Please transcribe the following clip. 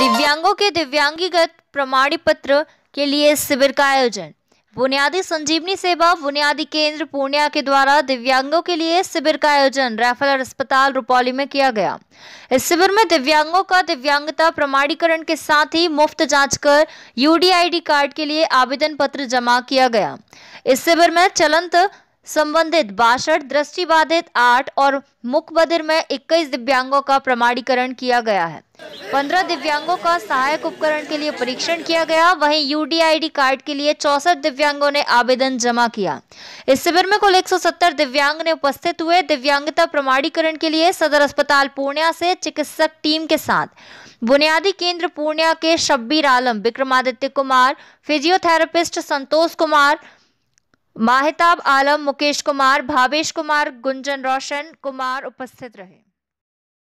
दिव्यांगों के दिव्यांगीगत प्रमाणी पत्र के लिए शिविर का आयोजन बुनियादी संजीवनी सेवा बुनियादी केंद्र पूर्णिया के द्वारा दिव्यांगों के लिए शिविर का आयोजन रेफरल अस्पताल रुपौली में किया गया इस शिविर में दिव्यांगों का दिव्यांगता प्रमाणीकरण के साथ ही मुफ्त जांच कर यूडीआईडी कार्ड के लिए आवेदन पत्र जमा किया गया इस शिविर में चलंत संबंधित बासठ दृष्टिबाधित आठ और मुखबधिर में 21 दिव्यांगों का प्रमाणीकरण किया गया है 15 दिव्यांगों का सहायक उपकरण के लिए परीक्षण किया गया वहीं यूडीआईडी कार्ड के लिए चौसठ दिव्यांगों ने आवेदन जमा किया इस शिविर में कुल 170 दिव्यांग ने उपस्थित हुए दिव्यांगता प्रमाणीकरण के लिए सदर अस्पताल पूर्णिया से चिकित्सक टीम के साथ बुनियादी केंद्र पूर्णिया के शब्बीर आलम विक्रमादित्य कुमार फिजियोथेरापिस्ट संतोष कुमार माहिताब आलम मुकेश कुमार भावेश कुमार गुंजन रोशन कुमार उपस्थित रहे